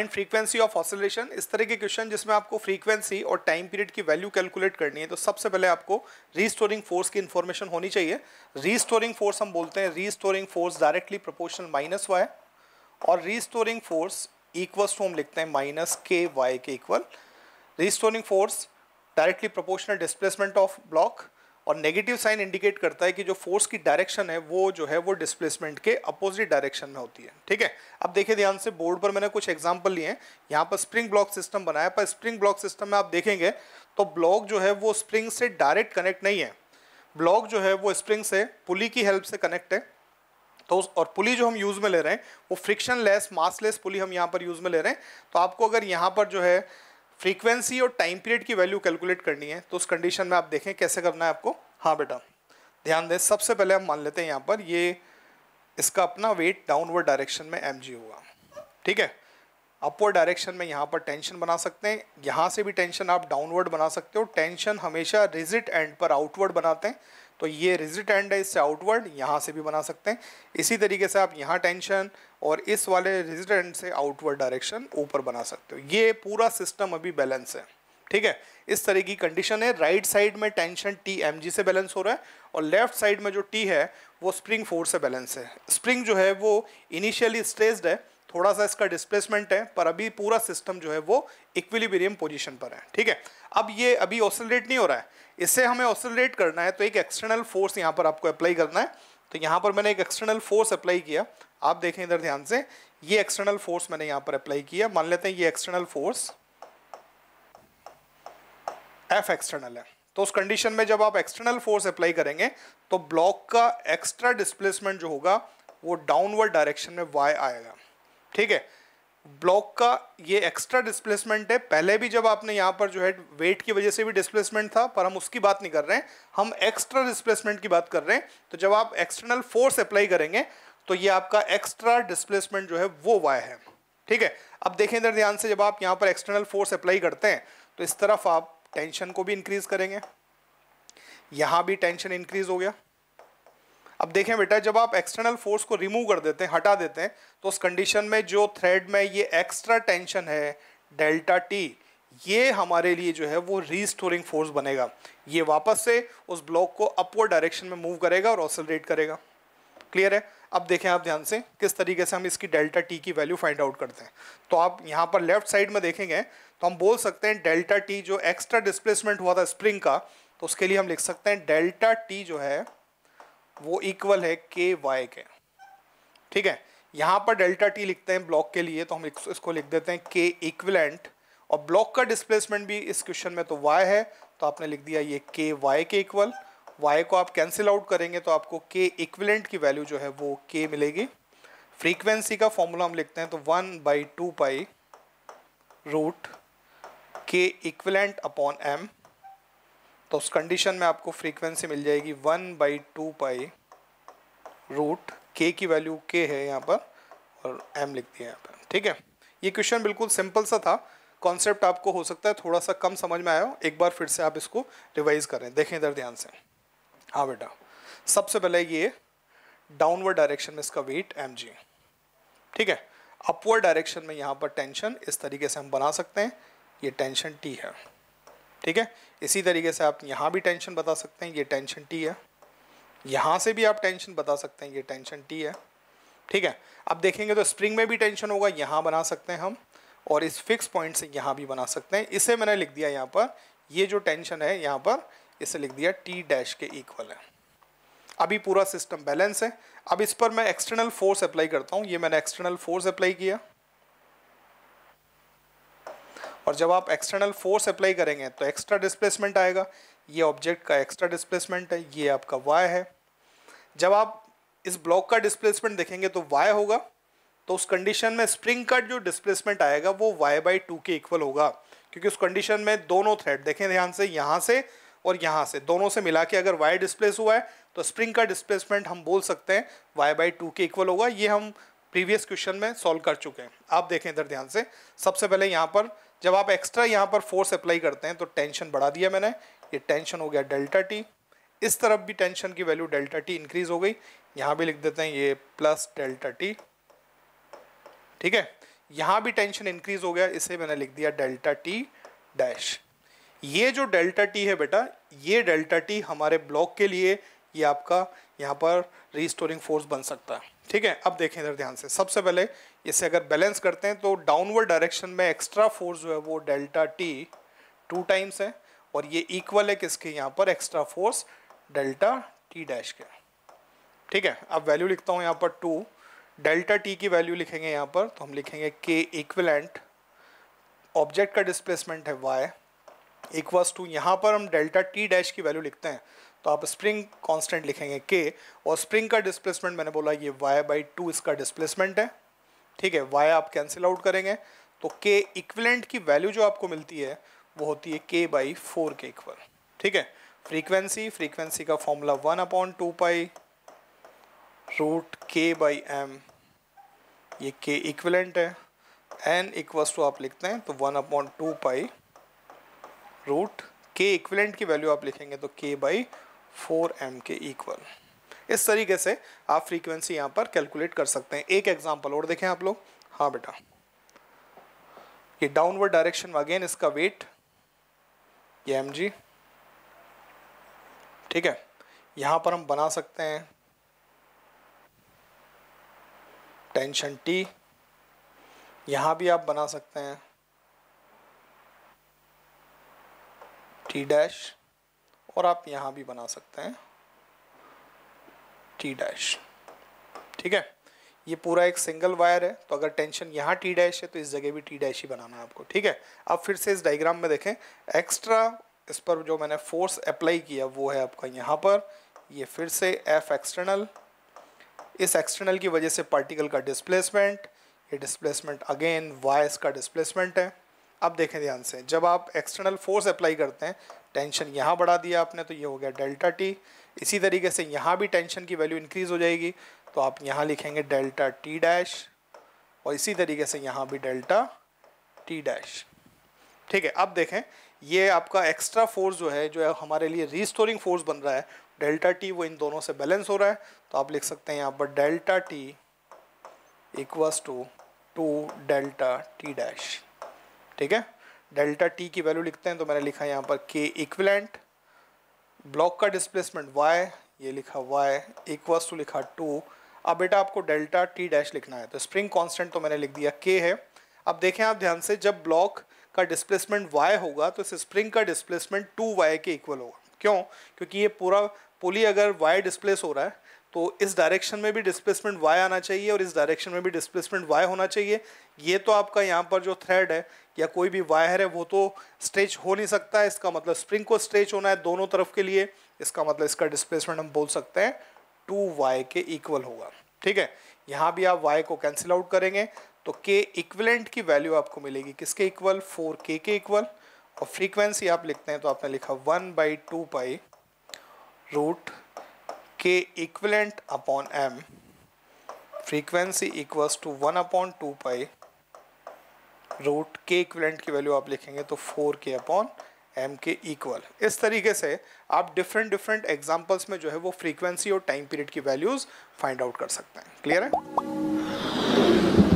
find frequency of oscillation इस तरह के क्वेश्चन जिसमें आपको फ्रीक्वेंसी और टाइम पीरियड की वैल्यू कैलकुलेट करनी है तो सबसे पहले आपको रीस्टोरिंग फोर्स की इन्फॉर्मेशन होनी चाहिए रीस्टोरिंग फोर्स हम बोलते हैं restoring force directly proportional minus y और रीस्टोरिंग फोर्स इक्वल्स टू हम लिखते हैं माइनस के वाई के equal restoring force directly proportional displacement of block और नेगेटिव साइन इंडिकेट करता है कि जो फोर्स की डायरेक्शन है वो जो है वो डिस्प्लेसमेंट के अपोजिट डायरेक्शन में होती है ठीक है अब देखिए ध्यान से बोर्ड पर मैंने कुछ एग्जाम्पल लिए हैं यहाँ पर स्प्रिंग ब्लॉक सिस्टम बनाया पर स्प्रिंग ब्लॉक सिस्टम में आप देखेंगे तो ब्लॉक जो है वो स्प्रिंग से डायरेक्ट कनेक्ट नहीं है ब्लॉक जो है वो स्प्रिंग से पुली की हेल्प से कनेक्ट है तो और पुली जो हम यूज़ में ले रहे हैं वो frictionless massless pulley हम यहाँ पर यूज़ में ले रहे हैं तो आपको अगर यहाँ पर जो है फ्रीक्वेंसी और टाइम पीरियड की वैल्यू कैलकुलेट करनी है तो उस कंडीशन में आप देखें कैसे करना है आपको हाँ बेटा ध्यान दें सबसे पहले हम मान लेते हैं यहाँ पर ये इसका अपना वेट डाउनवर्ड डायरेक्शन में एम होगा ठीक है अपवर्ड डायरेक्शन में यहाँ पर टेंशन बना सकते हैं यहाँ से भी टेंशन आप डाउनवर्ड बना सकते हो टेंशन हमेशा रिजिट एंड पर आउटवर्ड बनाते हैं तो ये रिजिट एंड है इससे आउटवर्ड यहाँ से भी बना सकते हैं इसी तरीके से आप यहाँ टेंशन और इस वाले रिजिट एंड से आउटवर्ड डायरेक्शन ऊपर बना सकते हो ये पूरा सिस्टम अभी बैलेंस है ठीक है इस तरह की कंडीशन है राइट साइड में टेंशन टी एम जी से बैलेंस हो रहा है और लेफ्ट साइड में जो टी है वो स्प्रिंग फोर्स से बैलेंस है स्प्रिंग जो है वो इनिशियली स्ट्रेस्ड है थोड़ा सा इसका डिस्प्लेसमेंट है पर अभी पूरा सिस्टम जो है वो इक्विलिब्रियम पोजीशन पर है ठीक है अब ये अभी ऑसिलेट नहीं हो रहा है इसे हमें ऑसोलेट करना है तो एक एक्सटर्नल फोर्स यहाँ पर आपको अप्लाई करना है तो यहाँ पर मैंने एक एक्सटर्नल फोर्स अप्लाई किया आप देखें इधर ध्यान से ये एक्सटर्नल फोर्स मैंने यहाँ पर अप्लाई किया मान लेते हैं ये एक्सटर्नल फोर्स एफ एक्सटर्नल है तो उस कंडीशन में जब आप एक्सटर्नल फोर्स अप्लाई करेंगे तो ब्लॉक का एक्स्ट्रा डिस्प्लेसमेंट जो होगा वो डाउनवर्ड डायरेक्शन में वाई आएगा ठीक है ब्लॉक का ये एक्स्ट्रा डिस्प्लेसमेंट है पहले भी जब आपने यहाँ पर जो है वेट की वजह से भी डिस्प्लेसमेंट था पर हम उसकी बात नहीं कर रहे हैं हम एक्स्ट्रा डिस्प्लेसमेंट की बात कर रहे हैं तो जब आप एक्सटर्नल फोर्स अप्लाई करेंगे तो ये आपका एक्स्ट्रा डिस्प्लेसमेंट जो है वो वाई है ठीक है अब देखें इधर ध्यान से जब आप यहाँ पर एक्सटर्नल फोर्स अप्लाई करते हैं तो इस तरफ आप टेंशन को भी इंक्रीज करेंगे यहाँ भी टेंशन इंक्रीज हो गया अब देखें बेटा जब आप एक्सटर्नल फोर्स को रिमूव कर देते हैं हटा देते हैं तो उस कंडीशन में जो थ्रेड में ये एक्स्ट्रा टेंशन है डेल्टा टी ये हमारे लिए जो है वो रीस्टोरिंग फोर्स बनेगा ये वापस से उस ब्लॉक को अपवर्ड डायरेक्शन में मूव करेगा और ऑसलरेट करेगा क्लियर है अब देखें आप ध्यान से किस तरीके से हम इसकी डेल्टा टी की वैल्यू फाइंड आउट करते हैं तो आप यहाँ पर लेफ्ट साइड में देखेंगे तो हम बोल सकते हैं डेल्टा टी जो एक्स्ट्रा डिस्प्लेसमेंट हुआ था स्प्रिंग का तो उसके लिए हम लिख सकते हैं डेल्टा टी जो है वो इक्वल है के वाई के ठीक है यहाँ पर डेल्टा टी लिखते हैं ब्लॉक के लिए तो हम इसको लिख देते हैं के इक्वलेंट और ब्लॉक का डिस्प्लेसमेंट भी इस क्वेश्चन में तो वाई है तो आपने लिख दिया ये के वाई के इक्वल वाई को आप कैंसिल आउट करेंगे तो आपको के इक्विलेंट की वैल्यू जो है वो के मिलेगी फ्रीक्वेंसी का फॉर्मूला हम लिखते हैं तो one by two pi root k equivalent upon m तो उस कंडीशन में आपको फ्रीक्वेंसी मिल जाएगी one by two pi root k की वैल्यू के है यहाँ पर और एम लिख दिया यहाँ पर ठीक है ये क्वेश्चन बिल्कुल सिंपल सा था कॉन्सेप्ट आपको हो सकता है थोड़ा सा कम समझ में आया हो एक बार फिर से आप इसको रिवाइज करें देखें इधर ध्यान से हाँ बेटा सबसे पहले ये डाउनवर्ड डायरेक्शन में इसका वेट एम ठीक है अपवर्ड डायरेक्शन में यहाँ पर टेंशन इस तरीके से हम बना सकते हैं ये टेंशन टी है ठीक है इसी तरीके से आप यहाँ भी टेंशन बता सकते हैं ये टेंशन टी है यहाँ से भी आप टेंशन बता सकते हैं ये टेंशन टी है ठीक है अब देखेंगे तो स्प्रिंग में भी टेंशन होगा यहाँ बना सकते हैं हम और इस फिक्स पॉइंट से यहाँ भी बना सकते हैं इसे मैंने लिख दिया यहाँ पर ये जो टेंशन है यहाँ पर इसे लिख दिया टी डैश के इक्वल है अभी पूरा सिस्टम बैलेंस है अब इस पर मैं एक्सटर्नल फोर्स अप्लाई करता हूँ ये मैंने एक्सटर्नल फोर्स अप्लाई किया और जब आप एक्सटर्नल फोर्स अप्लाई करेंगे तो एक्स्ट्रा डिस्प्लेसमेंट आएगा ये ऑब्जेक्ट का एक्स्ट्रा डिस्प्लेसमेंट है ये आपका वाई है जब आप इस ब्लॉक का डिस्प्लेसमेंट देखेंगे तो वाई होगा तो उस कंडीशन में स्प्रिंग का जो डिस्प्लेसमेंट आएगा वो वाई बाई टू के इक्वल होगा क्योंकि उस कंडीशन में दोनों थ्रेड देखें ध्यान से यहाँ से और यहाँ से दोनों से मिला के अगर वाई डिस्प्लेस हुआ है तो स्प्रिंग का डिस्प्लेसमेंट हम बोल सकते हैं वाई बाई टू के इक्वल होगा ये हम प्रीवियस क्वेश्चन में सॉल्व कर चुके हैं आप देखें इधर ध्यान से सबसे पहले यहाँ पर जब आप एक्स्ट्रा यहाँ पर फोर्स अप्लाई करते हैं तो टेंशन बढ़ा दिया मैंने ये टेंशन हो गया डेल्टा टी इस तरफ भी टेंशन की वैल्यू डेल्टा टी इंक्रीज हो गई यहाँ भी लिख देते हैं ये प्लस डेल्टा टी ठीक है यहाँ भी टेंशन इंक्रीज हो गया इसे मैंने लिख दिया डेल्टा टी डैश ये जो डेल्टा टी है बेटा ये डेल्टा टी हमारे ब्लॉक के लिए ये आपका यहाँ पर रीस्टोरिंग फोर्स बन सकता है ठीक है अब देखें इधर ध्यान से सबसे पहले इसे अगर बैलेंस करते हैं तो डाउनवर्ड डायरेक्शन में एक्स्ट्रा फोर्स जो है वो डेल्टा टी टू टाइम्स है और ये इक्वल है किसके यहाँ पर extra force delta T dash के ठीक है अब वैल्यू लिखता हूँ यहाँ पर टू डेल्टा टी की वैल्यू लिखेंगे यहाँ पर तो हम लिखेंगे के इक्वलेंट ऑब्जेक्ट का डिस्प्लेसमेंट है वाई इक्वस टू यहाँ पर हम डेल्टा टी डैश की वैल्यू लिखते हैं तो आप स्प्रिंग कांस्टेंट लिखेंगे के और स्प्रिंग का डिस्प्लेसमेंट मैंने बोला ये वाई बाई टू इसका डिस्प्लेसमेंट है ठीक है वाई आप कैंसिल आउट करेंगे तो के इक्वलेंट की वैल्यू जो आपको मिलती है वो होती है के बाई फोर के इक्वल ठीक है फ्रीक्वेंसी फ्रीक्वेंसी का formula one upon two pi root k by m ये के इक्वलेंट है एन इक्वल्स टू आप लिखते हैं तो one upon two pi root k equivalent की वैल्यू आप लिखेंगे तो के बाई फोर एम के इक्वल इस तरीके से आप फ्रीक्वेंसी यहाँ पर कैलकुलेट कर सकते हैं एक एग्जाम्पल और देखें आप लोग हाँ बेटा ये डाउनवर्ड डायरेक्शन में अगेन इसका वेट ये एम जी ठीक है यहाँ पर हम बना सकते हैं टेंशन टी यहाँ भी आप बना सकते हैं टी डैश और आप यहाँ भी बना सकते हैं टी डैश ठीक है ये पूरा एक सिंगल वायर है तो अगर टेंशन यहाँ टी डैश है तो इस जगह भी टी डैश ही बनाना है आपको ठीक है अब फिर से इस डायग्राम में देखें एक्स्ट्रा इस पर जो मैंने फोर्स अप्लाई किया वो है आपका यहाँ पर ये फिर से एफ एक्सटर्नल इस एक्सटर्नल की वजह से पार्टिकल का डिस्प्लेसमेंट ये डिस्प्लेसमेंट अगेन वायस का डिस्प्लेसमेंट है अब देखें ध्यान से जब आप एक्सटर्नल फोर्स अप्लाई करते हैं टेंशन यहाँ बढ़ा दिया आपने तो ये हो गया डेल्टा टी इसी तरीके से यहाँ भी टेंशन की वैल्यू इंक्रीज़ हो जाएगी तो आप यहाँ लिखेंगे डेल्टा टी डैश और इसी तरीके से यहाँ भी डेल्टा टी डैश ठीक है अब देखें ये आपका एक्स्ट्रा फोर्स जो है जो है हमारे लिए रीस्टोरिंग फोर्स बन रहा है डेल्टा टी वो इन दोनों से बैलेंस हो रहा है तो आप लिख सकते हैं यहाँ पर delta T equals to two delta T dash ठीक है डेल्टा टी की वैल्यू लिखते हैं तो मैंने लिखा यहाँ पर के इक्विलेंट ब्लॉक का डिस्प्लेसमेंट वाई ये लिखा वाई इक्वस टू लिखा टू अब बेटा आपको डेल्टा टी डैश लिखना है तो स्प्रिंग कॉन्स्टेंट तो मैंने लिख दिया के है अब देखें आप ध्यान से जब ब्लॉक का डिस्प्लेसमेंट वाई होगा तो इस स्प्रिंग का डिस्प्लेसमेंट टू वाई के इक्वल होगा क्यों क्योंकि ये पूरा पुली अगर वाई डिस्प्लेस हो रहा है तो इस डायरेक्शन में भी डिस्प्लेसमेंट वाई आना चाहिए और इस डायरेक्शन में भी डिस्प्लेसमेंट वाई होना चाहिए ये तो आपका यहाँ पर जो थ्रेड है या कोई भी वायर है वो तो स्ट्रेच हो नहीं सकता है इसका मतलब स्प्रिंग को स्ट्रेच होना है दोनों तरफ के लिए इसका मतलब इसका डिस्प्लेसमेंट हम बोल सकते हैं टू वाई के इक्वल होगा ठीक है यहाँ भी आप वाई को कैंसिल आउट करेंगे तो के इक्वलेंट की वैल्यू आपको मिलेगी किसके इक्वल फोर के के इक्वल और फ्रीक्वेंसी आप लिखते हैं तो आपने लिखा one by two pi root k equivalent upon m frequency equals to one upon two pi root k equivalent की वैल्यू आप लिखेंगे तो फोर के अपॉन एम के इक्वल इस तरीके से आप डिफरेंट डिफरेंट एग्जांपल्स में जो है वो फ्रीक्वेंसी और टाइम पीरियड की वैल्यूज़ फाइंड आउट कर सकते हैं क्लियर है